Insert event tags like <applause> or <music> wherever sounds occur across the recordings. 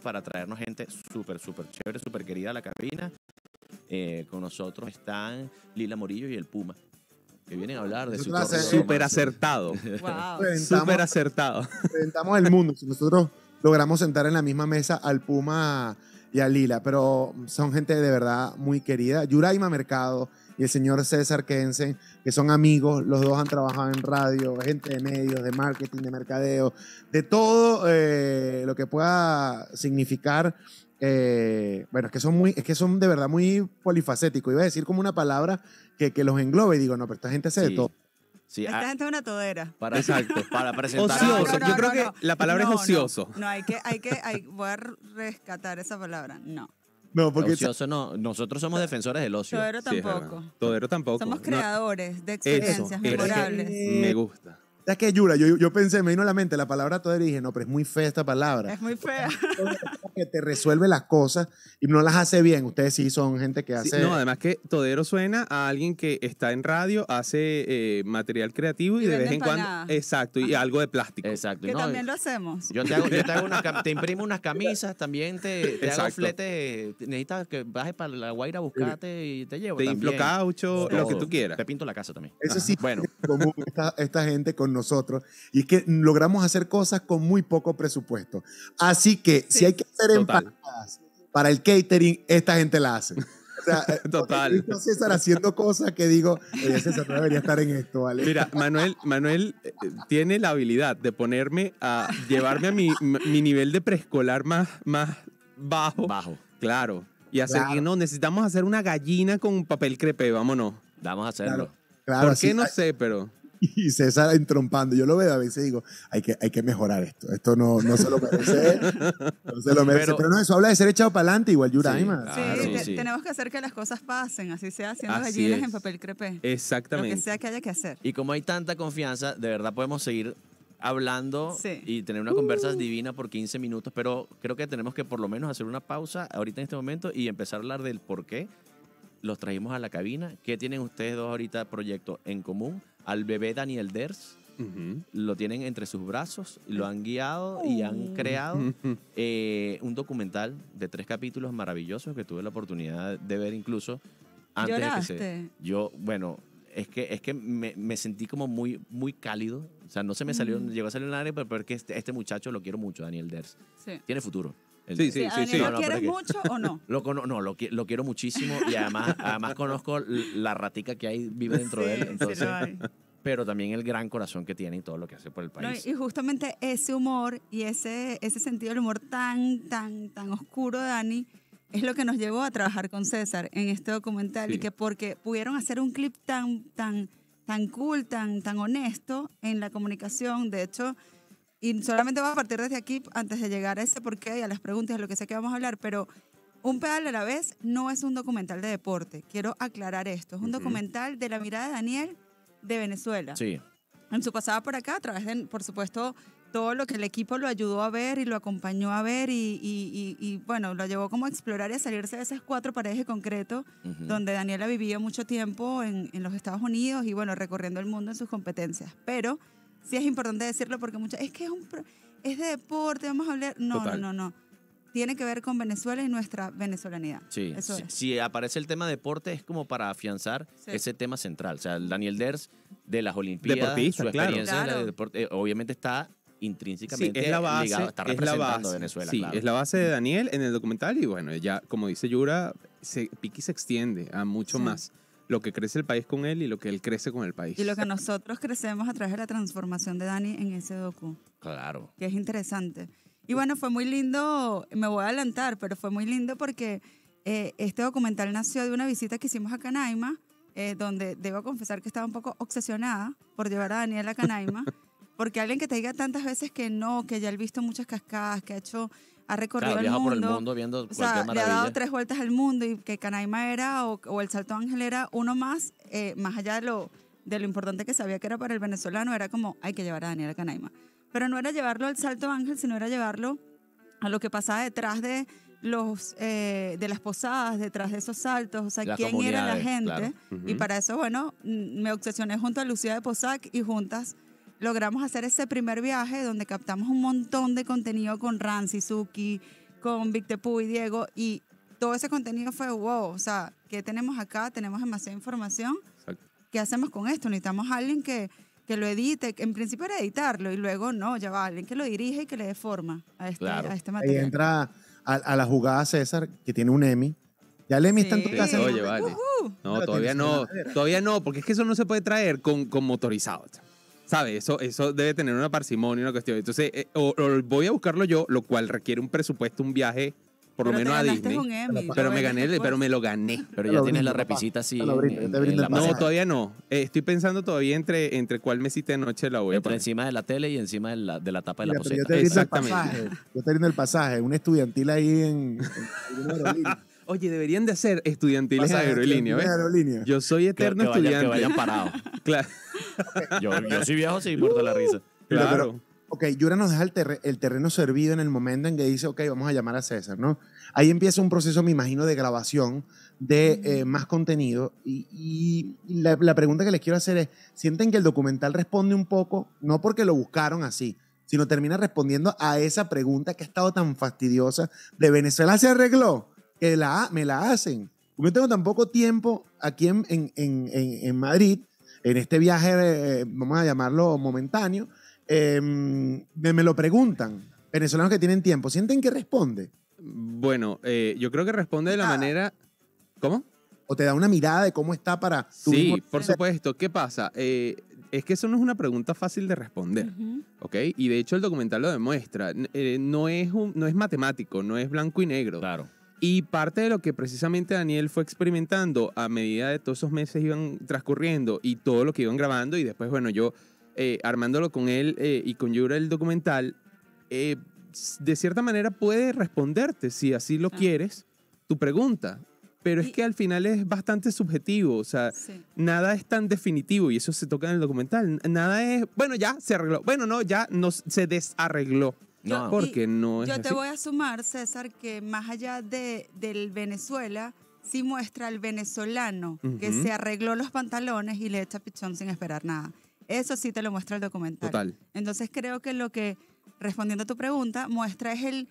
para traernos gente súper, súper chévere, súper querida a la cabina. Eh, con nosotros están Lila Morillo y el Puma. Que vienen a hablar de Súper acertado. Wow. Súper acertado. Presentamos el mundo. Si nosotros logramos sentar en la misma mesa al Puma y a Lila, pero son gente de verdad muy querida. Yuraima Mercado, y el señor César Kensen, que son amigos, los dos han trabajado en radio, gente de medios, de marketing, de mercadeo, de todo eh, lo que pueda significar. Eh, bueno, es que son muy, es que son de verdad muy polifacéticos. Iba a decir como una palabra que, que los englobe y digo, no, pero esta gente hace de todo. Esta ah, gente es una todera. exacto, para presentar. Ocioso, yo creo que la palabra es ocioso. No, hay que, hay que, hay, voy a rescatar esa palabra. No. No, porque no. Nosotros somos defensores del ocio. Todero tampoco. Todero tampoco. Somos creadores de experiencias memorables. Me gusta. ¿Sabes que Yura? Yo, pensé, me vino a la mente la palabra Todero y dije, no, pero es muy fea esta palabra. Es muy fea. que te resuelve las cosas y no las hace bien. Ustedes sí son gente que hace... no, además que Todero suena a alguien que está en radio, hace eh, material creativo y, de vez en cuando... Exacto, y algo de plástico. Exacto. Que también lo hacemos. Yo te, hago, yo te, <laughs> imprimo unas camisas, también te, te hago flete. Necesitas que bajes para la guaira a buscarte y te llevo Te también. caucho, lo que tú quieras. Te pinto la casa también. Eso sí, bueno. como esta, esta gente con nosotros. Y es que logramos hacer cosas con muy poco presupuesto. Así que si hay que hacer empanadas para el catering, esta gente la hace. <laughs> Eh, Total. Yo haciendo cosas que digo, Oye, César no debería estar en esto, ¿vale? Mira, Manuel, Manuel eh, eh, tiene la habilidad de ponerme a llevarme a mi, nivel de preescolar más, más bajo. Bajo. Claro. Y hacer que no, necesitamos hacer una gallina con papel crepe, vámonos. Vamos a hacerlo. Claro, ¿Por qué? no sé, pero. <laughs> y César entrompando. Yo lo veo a veces digo, hay que, hay que mejorar esto. Esto no, no se lo merece. No se lo merece. Pero, no, eso habla de ser echado para adelante, igual Juraima Sí, tenemos que hacer que las cosas pasen, así sea haciendo gallinas en papel crepé. Exactamente. Lo que sea que haya que hacer. Y como hay tanta confianza, de verdad podemos seguir hablando y tener una conversa uh. divina por 15 minutos, pero creo que tenemos que por lo menos hacer una pausa ahorita en este momento y empezar a hablar del por qué los trajimos a la cabina, qué tienen ustedes dos ahorita proyectos en común al bebé Daniel Ders. Lo tienen entre sus brazos, lo han guiado y han creado <laughs> eh, un documental de tres capítulos maravillosos que tuve la oportunidad de ver incluso antes de que se. Yo, bueno, es que, es que me, sentí como muy, muy cálido. O sea, no se me salió, mm. llegó a salir un área, pero, que este, este, muchacho lo quiero mucho, Daniel Ders. Sí. Tiene futuro sí, sí, sí. sí, ¿Lo quieres mucho o no? <laughs> Lo no, lo, quiero muchísimo y además, además conozco la ratica que hay, vive dentro de él. Entonces, <laughs> pero también el gran corazón que tiene y todo lo que hace por el país. y justamente ese humor y ese, ese sentido del humor tan, tan, tan oscuro, Dani, es lo que nos llevó a trabajar con César en este documental y que porque pudieron hacer un clip tan, tan, tan cool, tan, tan honesto en la comunicación, de hecho y solamente vamos a partir desde aquí antes de llegar a ese porqué y a las preguntas, lo que sé que vamos a hablar, pero un pedal a la vez no es un documental de deporte. Quiero aclarar esto. Es un documental de la mirada de Daniel de Venezuela. Sí. En su pasada por acá, a través de, por supuesto, todo lo que el equipo lo ayudó a ver y lo acompañó a ver y, y, bueno, lo llevó como a explorar y a salirse de esas cuatro paredes de concreto donde Daniel donde Daniela vivía mucho tiempo en, en los Estados Unidos y bueno, recorriendo el mundo en sus competencias. Pero sí es importante decirlo porque muchas, es que es, un, es de deporte, vamos a hablar. No, no, no, no. Tiene que ver con Venezuela y nuestra venezolanidad. Sí, Eso si, aparece el tema deporte es como para afianzar ese tema central. O sea, el Daniel Ders de las Olimpiadas, su experiencia deporte, eh, obviamente está intrínsecamente es la base, ligado, está representando es Venezuela. Sí, es la base de Daniel en el documental y bueno, ya como dice Yura, se, Piki se extiende a mucho más lo que crece el país con él y lo que él crece con el país. Y lo que nosotros crecemos a través de la transformación de Dani en ese docu. Claro. Que es interesante. Y bueno, fue muy lindo, me voy a adelantar, pero fue muy lindo porque eh, este documental nació de una visita que hicimos a Canaima, eh, donde debo confesar que estaba un poco obsesionada por llevar a Daniel a Canaima. <laughs> Porque alguien que te diga tantas veces que no, que ya ha visto muchas cascadas, que ha hecho ha recorrido el, mundo, por el mundo viendo o sea, le ha dado tres vueltas al mundo y que Canaima era o, el Salto Ángel era uno más, eh, más allá de lo, de lo importante que sabía que era para el venezolano, era como hay que llevar a Daniel a Canaima. Pero no era llevarlo al Salto Ángel, sino era llevarlo a lo que pasaba detrás de los eh, de las posadas, detrás de esos saltos, o sea, quién era la gente. Y para eso, bueno, me obsesioné junto a Lucía de Posac y juntas logramos hacer ese primer viaje donde captamos un montón de contenido con y Suki, con Victor y Diego, y todo ese contenido fue wow, o sea, ¿qué tenemos acá? Tenemos demasiada información. ¿Qué hacemos con esto? Necesitamos a alguien que, que lo edite, en principio era editarlo, y luego no, ya va, alguien que lo dirige y que le dé forma a este, este material. Y entra a, la jugada César, que tiene un Emmy. Ya el Emi está en tu casa. No, todavía no, todavía no, porque es que eso no se puede traer con, con motorizado. ¿Sabes? Eso, eso debe tener una parsimonia, una cuestión. Entonces, eh, voy a buscarlo yo, lo cual requiere un presupuesto, un viaje, por lo menos a Disney. pero me gané, pero me lo gané. Pero ya tienes la repisita así. no, todavía no. Eh, estoy pensando todavía entre, entre cuál mesita de noche la voy a poner. Entre encima de la tele y encima de la, de la tapa de la poceta. Exactamente. Yo estoy viendo el pasaje, un estudiantil ahí en <laughs> Oye, deberían de ser estudiantiles de aerolínea, Yo soy eterno estudiante. que vayan parados. <laughs> claro. <laughs> Yo, yo viajo, sí, muerto la uh, risa. Claro. ok, Yura nos deja el, terreno servido en el momento en que dice, ok, vamos a llamar a César, ¿no? Ahí empieza un proceso, me imagino, de grabación de eh, más contenido. Y, la, pregunta que les quiero hacer es, ¿sienten que el documental responde un poco, no porque lo buscaron así, sino termina respondiendo a esa pregunta que ha estado tan fastidiosa de Venezuela se arregló? Que la, me la hacen. Yo tengo tan poco tiempo aquí en, en, en, en Madrid en este viaje, eh, vamos a llamarlo momentáneo, em, me, lo preguntan. Venezolanos que tienen tiempo, ¿sienten que responde? Bueno, eh, yo creo que responde de la ah. manera. ¿Cómo? O te da una mirada de cómo está para Sí, por supuesto. ¿Qué pasa? Eh, es que eso no es una pregunta fácil de responder, ¿ok? Y de hecho el documental lo demuestra. no, es un, no es matemático, no es blanco y negro. Claro. Y parte de lo que precisamente Daniel fue experimentando a medida de todos esos meses iban transcurriendo y todo lo que iban grabando y después, bueno, yo eh, armándolo con él eh, y con Yura el documental, eh, de cierta manera puede responderte, si así lo ah. quieres, tu pregunta. Pero es que al final es bastante subjetivo, o sea, nada es tan definitivo y eso se toca en el documental. Nada es, bueno, ya se arregló, bueno, no, ya no, se desarregló. No, porque no es Yo te voy a sumar, César, que más allá de, del Venezuela, sí muestra al venezolano que se arregló los pantalones y le echa pichón sin esperar nada. Eso sí te lo muestra el documental. Total. Entonces creo que lo que, respondiendo a tu pregunta, muestra es el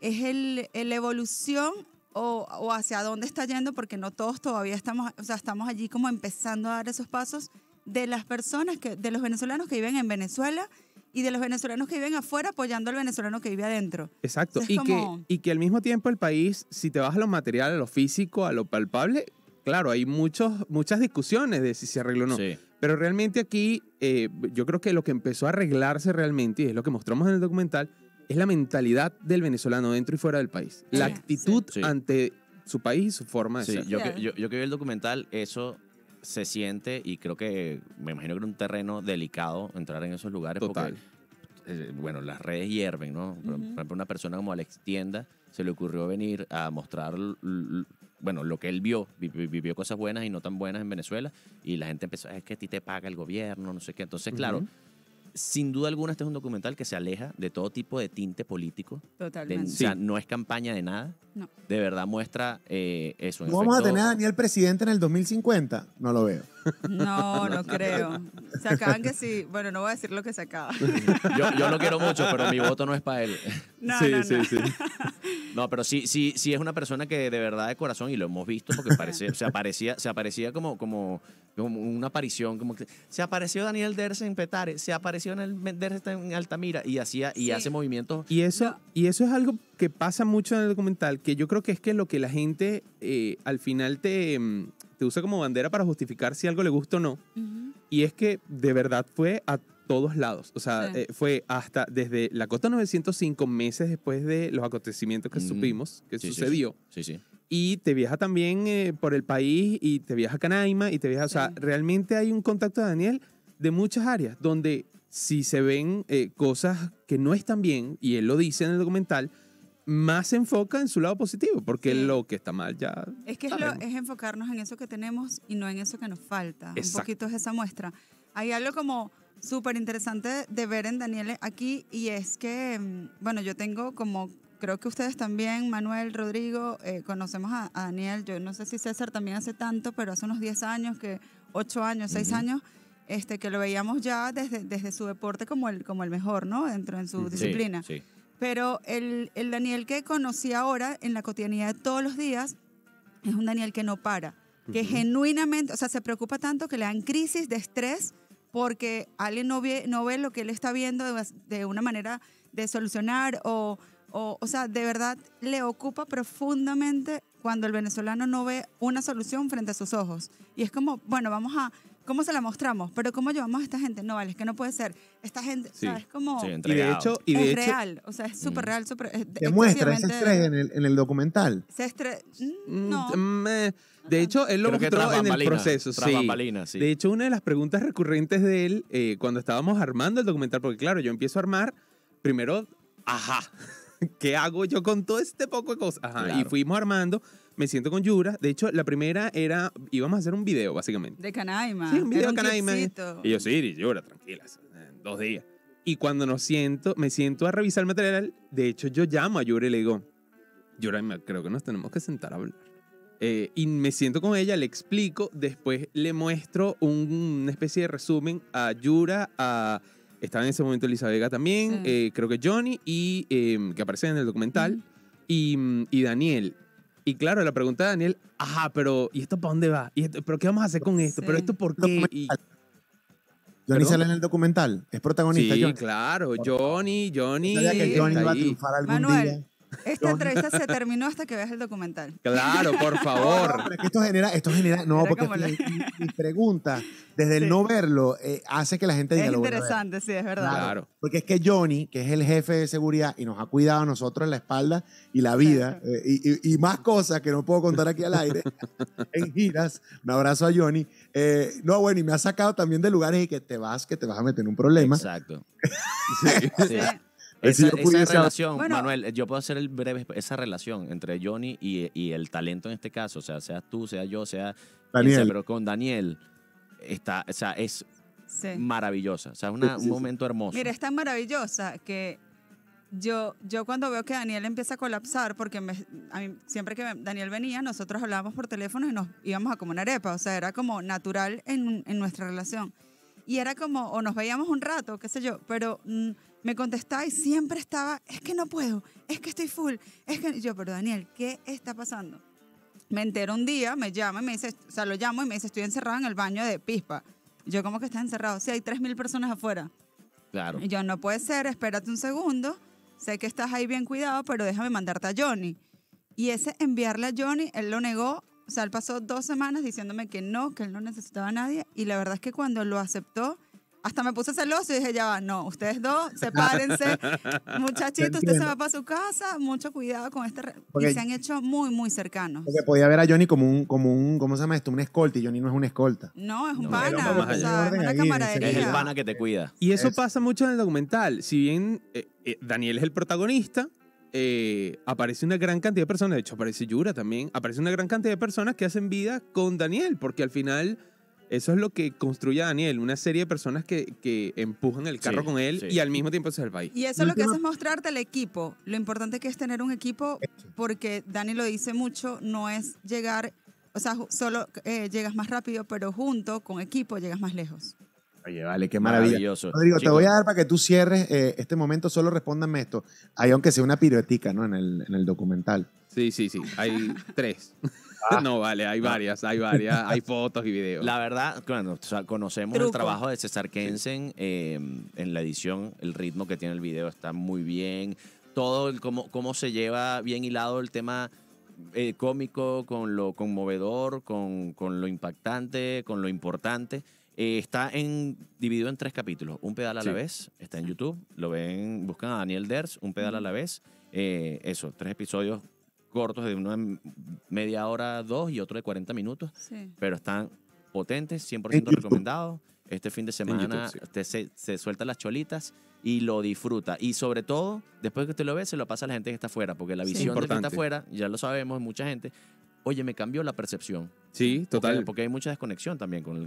es el, el evolución o, o, hacia dónde está yendo, porque no todos todavía estamos, o sea, estamos allí como empezando a dar esos pasos de las personas, que, de los venezolanos que viven en Venezuela y de los venezolanos que viven afuera apoyando al venezolano que vive adentro. Exacto. y, que, y que al mismo tiempo el país, si te vas a lo material, a lo físico, a lo palpable, claro, hay muchos, muchas discusiones de si se arregló o no. Pero realmente aquí eh, yo creo que lo que empezó a arreglarse realmente, y es lo que mostramos en el documental, es la mentalidad del venezolano dentro y fuera del país. La actitud ante su país y su forma de ser. Yo, yo, yo, que vi el documental, eso se siente y creo que me imagino que era un terreno delicado entrar en esos lugares porque eh, bueno, las redes hierven, ¿no? Por ejemplo, una persona como Alex Tienda se le ocurrió venir a mostrar bueno, lo que él vio, vivió cosas buenas y no tan buenas en Venezuela y la gente empezó, es que a ti te paga el gobierno, no sé qué. Entonces, claro, sin duda alguna, este es un documental que se aleja de todo tipo de tinte político. Totalmente. o sea, no es campaña de nada. No. De verdad muestra eh, eso. vamos a tener a Daniel presidente en el 2050? No lo veo. No, no creo. Se acaban que sí. Bueno, no voy a decir lo que se acaba. <laughs> yo lo quiero mucho, pero mi voto no es para él. No, sí, sí. <laughs> No, pero sí, sí, sí es una persona que de verdad de corazón, y lo hemos visto, porque parece, se aparecía, se aparecía como, como, una aparición, como se apareció Daniel Derce en Petare, se apareció en el Dersen en Altamira y hacía, y hace movimientos. Y eso, y eso es algo que pasa mucho en el documental, que yo creo que es que lo que la gente eh, al final te mm, se usa como bandera para justificar si algo le gusta o no. Y es que de verdad fue a todos lados. O sea, eh, fue hasta desde la costa 905, meses después de los acontecimientos que supimos, que sucedió. Y te viaja también eh, por el país y te viaja a Canaima y te viaja. O sea, realmente hay un contacto de Daniel de muchas áreas donde si se ven eh, cosas que no están bien, y él lo dice en el documental, más se enfoca en su lado positivo, porque lo que está mal ya. Es que es, enfocarnos en eso que tenemos y no en eso que nos falta. Un poquito es esa muestra. Hay algo como súper interesante de ver en Daniel aquí y es que, mm, bueno, yo tengo como, creo que ustedes también, Manuel, Rodrigo, eh, conocemos a, Daniel, yo no sé si César también hace tanto, pero hace unos 10 años, que 8 años, 6 años, este, que lo veíamos ya desde, desde su deporte como el, como el mejor, ¿no? Dentro de su sí, disciplina. Sí. Pero el, el Daniel que conocí ahora en la cotidianidad de todos los días es un Daniel que no para, que genuinamente, o sea, se preocupa tanto que le dan crisis de estrés porque alguien no ve, no ve lo que él está viendo de, de una manera de solucionar o, o, o, sea, de verdad le ocupa profundamente cuando el venezolano no ve una solución frente a sus ojos. Y es como, bueno, vamos a ¿Cómo se la mostramos? Pero ¿cómo llevamos a esta gente? No, vale, es que no puede ser. Esta gente, ¿sabes? cómo? Sí, y de hecho... Y de es real, o sea, es súper mm. real, súper... Te muestra ese estrés en el, documental. Se estrés... Mm, mm, no. Eh, de hecho, él lo mostró en el proceso. Sí. sí. De hecho, una de las preguntas recurrentes de él, eh, cuando estábamos armando el documental, porque claro, yo empiezo a armar, primero, ajá, <laughs> ¿qué hago yo con todo este poco de cosas? Ajá, y fuimos armando me siento con Yura. De hecho, la primera era, íbamos a hacer un video, básicamente. De Canaima. Sí, un video de Canaima. Y yo, sí, Yura, tranquila, eh, dos días. Y cuando nos siento, me siento a revisar el material, de hecho, yo llamo a Yura y le digo, Yura, creo que nos tenemos que sentar a hablar. Eh, y me siento con ella, le explico, después le muestro una especie de resumen a Yura, a... Estaba en ese momento Elizabeth también, eh, creo que Johnny, y que aparece en el documental. y, Daniel. Y claro, la pregunta de Daniel, ajá, pero ¿y esto para dónde va? ¿Y ¿Pero qué vamos a hacer con esto? ¿Pero esto por qué? Johnny sale en el documental, es protagonista. Sí, claro, Johnny, Johnny. que Johnny a triunfar algún Manuel. Esta <laughs> entrevista <laughs> se terminó hasta que veas el documental. Claro, por <laughs> favor. que esto genera, esto genera, no, porque mi, pregunta, desde el no verlo, eh, hace que la gente diga. Es interesante, sí, es verdad. Claro. Porque es que Johnny, que es el jefe de seguridad y nos ha cuidado a nosotros en la espalda y la vida, eh, y, más cosas que no puedo contar aquí al aire, en giras, un abrazo a Johnny. Eh, no, bueno, y me ha sacado también de lugares y que te vas, que te vas a meter en un problema. Exacto. sí esa, relación, Manuel, eh, yo puedo hacer el breve, esa relación entre Johnny y, y, el talento en este caso, o sea, sea tú, sea yo, sea Daniel. pero con Daniel, está, o sea, es maravillosa, o sea, es un momento hermoso. Mira, es tan maravillosa que yo, yo cuando veo que Daniel empieza a colapsar, porque a mí, siempre que Daniel venía, nosotros hablábamos por teléfono y nos íbamos a comer una arepa, o sea, era como natural en, en nuestra relación. Y era como, o nos veíamos un rato, qué sé yo, pero... Mm, me contestaba y siempre estaba, es que no puedo, es que estoy full, es que yo, pero Daniel, ¿qué está pasando? Me entero un día, me llama y me dice, o sea, lo llamo y me dice, estoy encerrado en el baño de Pispa. Yo, como que estás encerrado? si hay 3.000 personas afuera. Claro. yo, no puede ser, espérate un segundo, sé que estás ahí bien cuidado, pero déjame mandarte a Johnny. Y ese enviarle a Johnny, él lo negó, o sea, él pasó dos semanas diciéndome que no, que él no necesitaba a nadie, y la verdad es que cuando lo aceptó, hasta me puse celoso y dije, ya va, no, ustedes dos, <laughs> sepárense. Muchachito, usted se va para su casa, mucho cuidado con este... se han hecho muy, muy cercanos. Porque podía ver a Johnny como un, como un ¿cómo se llama esto? Un escolta, y Johnny no es un escolta. No, es un pana, o sea, es una camaradería. Es el pana que te cuida. Y eso pasa mucho en el documental. Si bien eh, eh, Daniel es el protagonista, eh, aparece una gran cantidad de personas, de hecho aparece Yura también, aparece una gran cantidad de personas que hacen vida con Daniel, porque al final eso es lo que construye Daniel, una serie de personas que, empujan el carro con él y al mismo tiempo se el Y eso lo que hace es mostrarte el equipo. Lo importante que es tener un equipo, porque Dani lo dice mucho, no es llegar, o sea, solo eh, llegas más rápido, pero junto con equipo llegas más lejos. Oye, vale, qué Maravilloso. te voy a dar para que tú cierres eh, este momento, solo respóndame esto. Hay aunque sea una piruetica, ¿no? el, en el documental. Sí, sí, sí. Hay <laughs> tres. Ah, no, vale, hay varias, hay varias, hay fotos y videos. La verdad, conocemos el trabajo de César Kensen em, en la edición, el ritmo que tiene el video está muy bien, todo el, cómo, cómo se lleva bien hilado el tema eh, cómico con lo conmovedor, con, con lo impactante, con lo importante. Eh, está en, dividido en tres capítulos. Un pedal a la vez. Está en YouTube. Lo ven, buscan a Daniel Ders, un pedal a la vez. Eh, eso, tres episodios cortos de una media hora, dos y otro de 40 minutos, pero están potentes, 100% recomendados. Este fin de semana usted se, suelta las cholitas y lo disfruta. Y sobre todo, después que usted lo ve, se lo pasa a la gente que está afuera, porque la visión de que está afuera, ya lo sabemos, mucha gente, oye, me cambió la percepción. Sí, total. porque hay mucha desconexión también con el